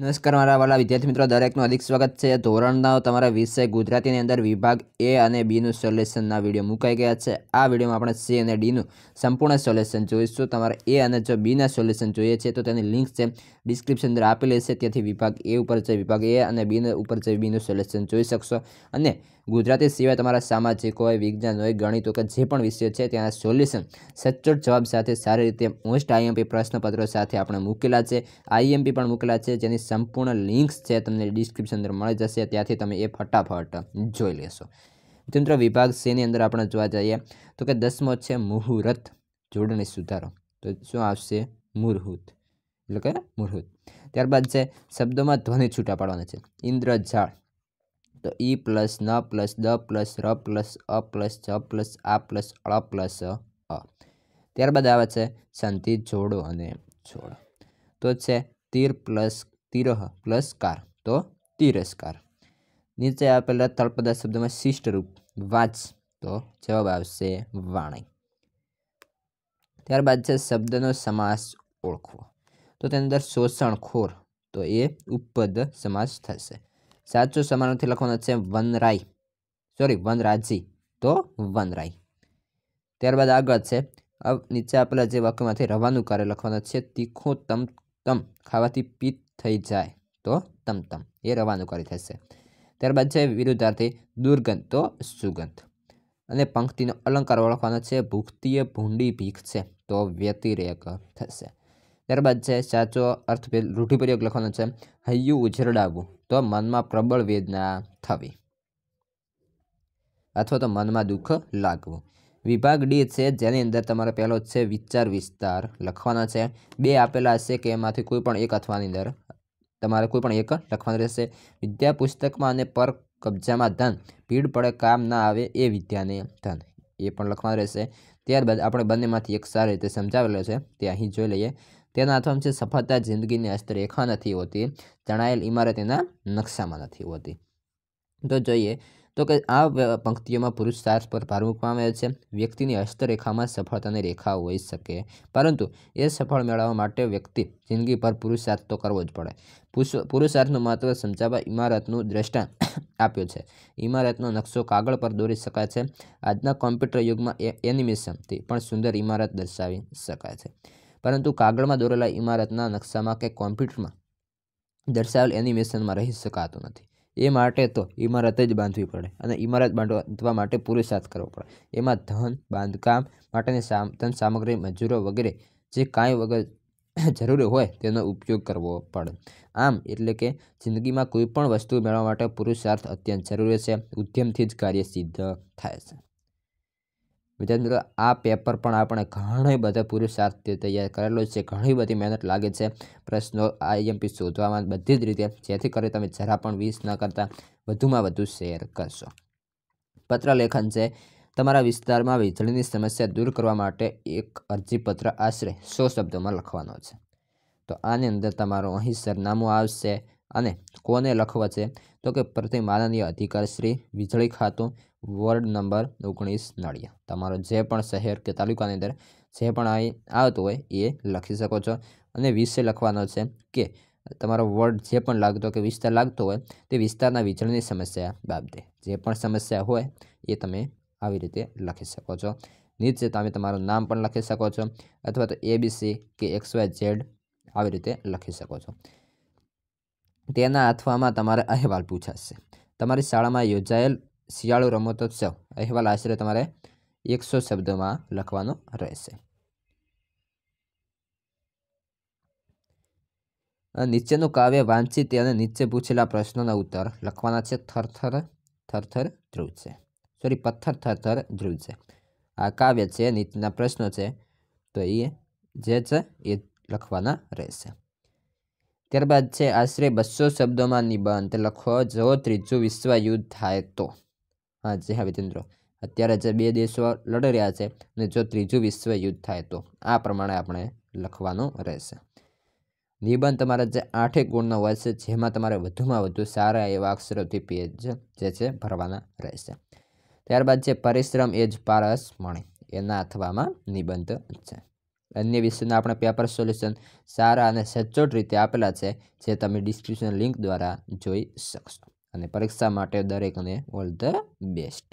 નમસ્કાર મારા વાલા વિદ્યાર્થી મિત્રો દરેકનું હાર્દિક સ્વાગત છે ધોરણના તમારા વિષય ગુજરાતીની અંદર વિભાગ એ અને બીનું સોલ્યુશનના વિડીયો મુકાઈ ગયા છે આ વિડીયોમાં આપણે સી અને ડીનું સંપૂર્ણ સોલ્યુશન જોઈશું તમારે એ અને જો બીના સોલ્યુશન જોઈએ છે તો તેની લિંક છે ડિસ્ક્રિપ્શન અંદર આપેલી છે તેથી વિભાગ એ ઉપર જઈ વિભાગ એ અને બીને ઉપર જઈ બીનું સોલ્યુશન જોઈ શકશો અને ગુજરાતી સિવાય તમારા સામાજિક હોય વિજ્ઞાન હોય ગણિત કે જે પણ વિષય છે તેના સોલ્યુશન સચોટ જવાબ સાથે સારી રીતે મોસ્ટ આઈએમપી પ્રશ્નપત્રો સાથે આપણે મૂકેલા છે આઈએમપી પણ મૂકેલા છે જેની સંપૂર્ણ લિંક્સ છે તમને ડિસ્ક્રિપ્શન અંદર મળી જશે ત્યાંથી તમે એ ફટાફટ જોઈ લેશો તંત્ર વિભાગ સેની અંદર આપણે જોવા જઈએ તો કે દસમો છે મુહૂર્ત જોડણી સુધારો તો શું આવશે મુહૂર્ત એટલે કે મુહૂર્ત ત્યારબાદ છે શબ્દોમાં ધ્વનિ છૂટા પાડવાના છે ઇન્દ્રજાળ તો ઈ પ્લસ ન પ્લસ દ પ્લસ ર પ્લસ અ પ્લસ જ પ્લસ આ પ્લસ અ પ્લસ અ ત્યારબાદ આવે છે સંધિ જોડો અને છોડો તો છે તીર પ્લસ તિરહ પ્લસ કાર તો તિરસ્કાર નીચે આપેલા તળપદા શબ્દમાં શિષ્ટરૂપ વાચ તો જવાબ આવશે વાણી ત્યારબાદ છે શબ્દનો સમાસ ઓળખવો તો તેની અંદર શોષણખોર તો એ ઉપપદ સમાસ થશે સાચો સમાનાર્થી લખવાનો છે વનરાય સોરી વનરાજી તો વનરાય ત્યારબાદ આગળ છે નીચે આપેલા જે વાક્યમાંથી રવાનું કાર્ય લખવાનું છે તીખો તમ તમ ખાવાથી પિત્ત થઈ જાય તો તમતમ એ રવાનુકારી થશે ત્યારબાદ છે વિરુદ્ધાર્થી દુર્ગંધ તો સુગંધ અને પંક્તિનો અલંકાર ઓળખવાનો છે ભૂખતીય ભૂંડી ભીખ છે તો વ્યતિરેક થશે ત્યારબાદ છે સાચો અર્થ રૂઢિપ્રયોગ લખવાનો છે હૈયું ઉજરડાવવું તો મનમાં પ્રબળ વેદના થવી અથવા તો મનમાં દુઃખ લાગવું વિભાગ ડી છે જેની અંદર તમારે પહેલો છે વિચાર વિસ્તાર લખવાના છે બે આપેલા હશે કે એમાંથી કોઈ પણ એક અથવાની અંદર તમારે કોઈ પણ એક લખવાનું રહેશે વિદ્યા પુસ્તકમાં અને પર કબજામાં ધન ભીડ પડે કામ ના આવે એ વિદ્યાને ધન એ પણ લખવાનું રહેશે ત્યારબાદ આપણે બંનેમાંથી એક સારી રીતે સમજાવેલો છે તે અહીં જોઈ લઈએ તેના અથમ છે સફળતા જિંદગીની અસ્તરેખા નથી હોતી જણાયેલ ઇમારત એના નકશામાં નથી હોતી તો જોઈએ તો કે આ પંક્તિઓમાં પુરુષાર્થ પર ભાર મૂકવામાં આવે છે વ્યક્તિની હસ્તરેખામાં સફળતાની રેખા હોઈ શકે પરંતુ એ સફળ મેળવવા માટે વ્યક્તિ જિંદગી પર પુરુષાર્થ તો કરવો જ પડે પુરુષાર્થનું મહત્ત્વ સમજાવવા ઇમારતનું દ્રષ્ટાંત આપ્યું છે ઇમારતનો નકશો કાગળ પર દોરી શકાય છે આજના કોમ્પ્યુટર યુગમાં એનિમેશનથી પણ સુંદર ઇમારત દર્શાવી શકાય છે પરંતુ કાગળમાં દોરેલા ઇમારતના નકશામાં કે કોમ્પ્યુટરમાં દર્શાવેલ એનિમેશનમાં રહી શકાતું નથી એ માટે તો ઇમારત જ બાંધવી પડે અને ઇમારત બાંધવા માટે પુરુષાર્થ કરવો પડે એમાં ધન બાંધકામ માટેની ધન સામગ્રી મજૂરો વગેરે જે કાંઈ વગર જરૂરી હોય તેનો ઉપયોગ કરવો પડે આમ એટલે કે જિંદગીમાં કોઈ પણ વસ્તુ મેળવવા માટે પુરુષાર્થ અત્યંત જરૂરી છે ઉદ્યમથી જ કાર્ય સિદ્ધ થાય છે વિદ્યાર્થી મિત્રો આ પેપર પણ આપણે ઘણી બધા પુરુષાર્થથી તૈયાર કરેલો છે ઘણી બધી મહેનત લાગે છે પ્રશ્નો આઈએમપી શોધવામાં બધી જ રીતે જેથી કરી તમે જરા પણ વીસ ન કરતા વધુમાં વધુ શેર કરશો પત્ર લેખન છે તમારા વિસ્તારમાં વીજળીની સમસ્યા દૂર કરવા માટે એક અરજીપત્ર આશરે સો શબ્દોમાં લખવાનો છે તો આની અંદર તમારું અહીં સરનામું આવશે અને કોને લખવા છે તો કે પ્રતિ માનનીય અધિકાર વીજળી ખાતું વોર્ડ નંબર ઓગણીસ નળિયા તમારો જે પણ શહેર કે તાલુકાની અંદર જે પણ અહીં આવતું હોય એ લખી શકો છો અને વિષય લખવાનો છે કે તમારો વોર્ડ જે પણ લાગતો કે વિસ્તાર લાગતો હોય તે વિસ્તારના વીજળીની સમસ્યા બાબતે જે પણ સમસ્યા હોય એ તમે આવી રીતે લખી શકો છો નીચે તમે તમારું નામ પણ લખી શકો છો અથવા તો એબીસી કે એક્સ વાય ઝેડ આવી રીતે લખી શકો છો તેના અથવામાં તમારે અહેવાલ પૂછાશે તમારી શાળામાં યોજાયેલ શિયાળુ રમતોત્સવ અહેવાલ આશરે તમારે એકસો શબ્દોમાં લખવાનો રહેશે નીચેનું કાવ્ય વાંચી અને નીચે પૂછેલા પ્રશ્નોના ઉત્તર લખવાના છે થરથર થરથર ધ્રુવ છે સોરી પથ્થર થરથર ધ્રુવ છે આ કાવ્ય છે નીચેના પ્રશ્નો છે તો એ જે છે એ લખવાના રહેશે ત્યારબાદ છે આશરે બસો શબ્દોમાં નિબંધ લખો જો ત્રીજું વિશ્વયુદ્ધ થાય તો હા જી હા વિતેન્દ્ર અત્યારે જે બે દેશો લડી રહ્યા છે અને જો ત્રીજું વિશ્વયુદ્ધ થાય તો આ પ્રમાણે આપણે લખવાનું રહેશે નિબંધ તમારા જે આઠેક ગુણનો હોય છે જેમાં તમારે વધુમાં વધુ સારા એવા અક્ષરોથી પેજ જે છે ભરવાના રહેશે ત્યારબાદ છે પરિશ્રમ એ જ પારસ મણે એના અથવામાં નિબંધ છે અન્ય વિષયના આપણા પેપર સોલ્યુશન સારા અને સચોટ રીતે આપેલા છે જે તમે ડિસ્ક્રિપ્શન લિંક દ્વારા જોઈ શકશો અને પરીક્ષા માટે દરેકને ઓલ ધ બેસ્ટ